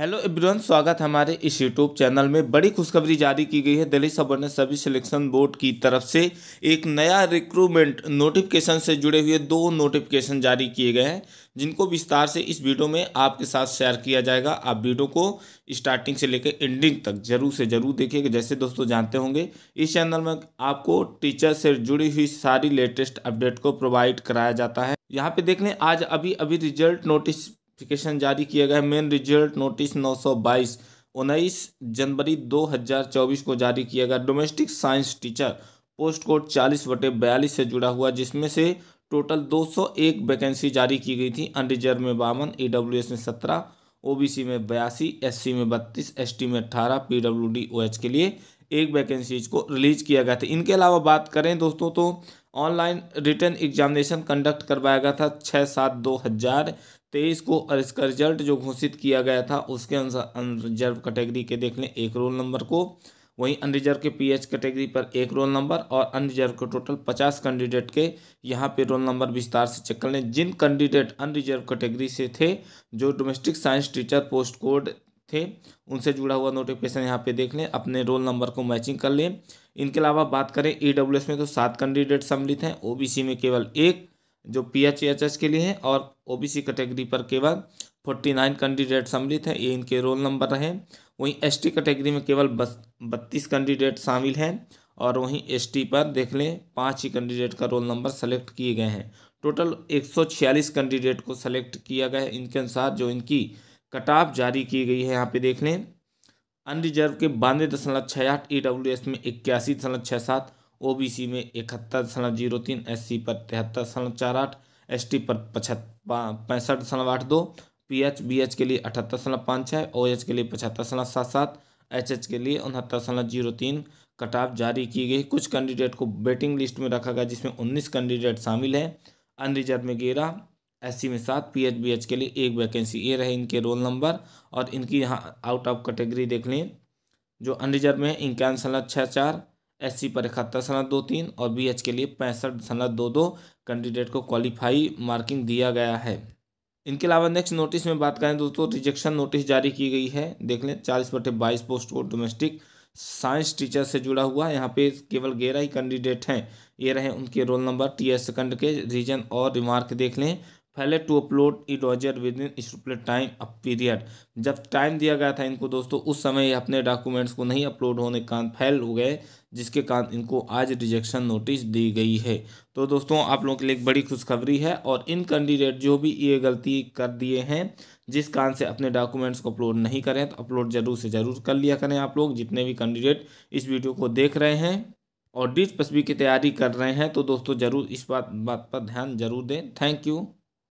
hello इब्रन स्वागत हमारे इस यूट्यूब चैनल में बड़ी खुशखबरी जारी की गई है दिल्ली सब ने सभी सिलेक्शन बोर्ड की तरफ से एक नया रिक्रूटमेंट नोटिफिकेशन से जुड़े हुए दो नोटिफिकेशन जारी किए गए हैं जिनको विस्तार से इस वीडियो में आपके साथ शेयर किया जाएगा आप वीडियो को स्टार्टिंग से लेकर एंडिंग तक जरूर से जरूर देखिएगा जैसे दोस्तों जानते होंगे इस चैनल में आपको टीचर से जुड़ी हुई सारी लेटेस्ट अपडेट को प्रोवाइड कराया जाता है यहाँ पे देख लें आज अभी अभी रिजल्ट नोटिस नोटिफिकेशन जारी किया गया है मेन रिजल्ट नोटिस 922 उन्नीस जनवरी 2024 को जारी किया गया domestic science teacher post code चालीस बटे बयालीस से जुड़ा हुआ जिसमें से टोटल 201 वैकेंसी जारी की गई थी अनरिजर्व में बावन ई में सत्रह सी में बयासी सी में बत्तीस टी में अट्ठारह ओ एच के लिए एक वैकेंसीज को रिलीज किया गया था इनके अलावा बात करें दोस्तों तो ऑनलाइन रिटर्न एग्जामिनेशन कंडक्ट करवाया गया था छः सात दो हज़ार तेईस तो को और इसका रिजल्ट जो घोषित किया गया था उसके अनुसार अनरिजर्व कैटेगरी के देख लें एक रोल नंबर को वहीं अनरिजर्व के पीएच कैटेगरी पर एक रोल नंबर और अनरिजर्व के टोटल पचास कैंडिडेट के यहाँ पे रोल नंबर विस्तार से चेक कर लें जिन कैंडिडेट अनरिजर्व कैटेगरी से थे जो domestic science teacher post code थे उनसे जुड़ा हुआ नोटिफिकेशन यहाँ पर देख लें अपने रोल नंबर को मैचिंग कर लें इनके अलावा बात करें ई e में तो सात कैंडिडेट सम्मिलित हैं ओ में केवल एक जो पी के लिए हैं और ओबीसी कैटेगरी पर केवल फोर्टी नाइन कैंडिडेट सम्मिलित हैं ये इनके रोल नंबर रहे वहीं एसटी कैटेगरी में केवल बत्तीस कैंडिडेट शामिल हैं और वहीं एसटी पर देख लें पाँच ही कैंडिडेट का रोल नंबर सेलेक्ट किए गए हैं टोटल एक सौ छियालीस कैंडिडेट को सेलेक्ट किया गया है इनके अनुसार जो इनकी कट ऑफ जारी की गई है यहाँ पे देख लें अनरिजर्व के बानवे दशमलव छः आठ ई डब्ल्यू एस में इक्यासी दशमलव छः सात ओ बी सी में इकहत्तर दशमलव जीरो तीन एस सी पर तिहत्तर दशमलव चार आठ एस टी पर पचहत्तर पैंसठ दशमलव आठ दो पी एच बी एच के लिए अठहत्तर दशमलव पाँच छः ओ एच के लिए पचहत्तर दशमलव सात सात एच एच के लिए उनहत्तर दशमलव जीरो तीन कट ऑफ जारी की गई कुछ कैंडिडेट को वेटिंग लिस्ट में रखा गया जिसमें उन्नीस कैंडिडेट शामिल हैं अनरिजर्व में गेरा एस में सात पी एच बी एच के लिए एक वैकेंसी ये रहे इनके रोल नंबर और इनकी यहाँ आउट ऑफ कैटेगरी देख लें जो अनरिजर्व में इनके दशमलव छः चार एस सी पर इकहत्तर दशमलव दो तीन और बी एच के लिए पैंसठ दशमलव दो दो कैंडिडेट को क्वालिफाई मार्किंग दिया गया है इनके अलावा नेक्स्ट नोटिस में बात करें दोस्तों रिजेक्शन नोटिस जारी की गई है देख लें चालीस बटे बाईस पोस्ट को डोमेस्टिक साइंस टीचर से जुड़ा हुआ है यहाँ पे केवल ग्यारह ही कैंडिडेट हैं ये रहे उनके role number T S second के रीजन और रिमार्क देख लें पहले to upload e dossier within stipulated time a period जब टाइम दिया गया था इनको दोस्तों उस समय ये अपने डॉक्यूमेंट्स को नहीं अपलोड होने के कारण फेल हो गए जिसके कारण इनको आज रिजेक्शन नोटिस दी गई है तो दोस्तों आप लोगों के लिए एक बड़ी खुशखबरी है और इन कैंडिडेट जो भी ये गलती कर दिए हैं जिस कारण से अपने डॉक्यूमेंट्स को अपलोड नहीं करें तो अपलोड ज़रूर से ज़रूर कर लिया करें आप लोग जितने भी कैंडिडेट इस वीडियो को देख रहे हैं और डिट की तैयारी कर रहे हैं तो दोस्तों ज़रूर इस बात बात पर ध्यान जरूर दें थैंक यू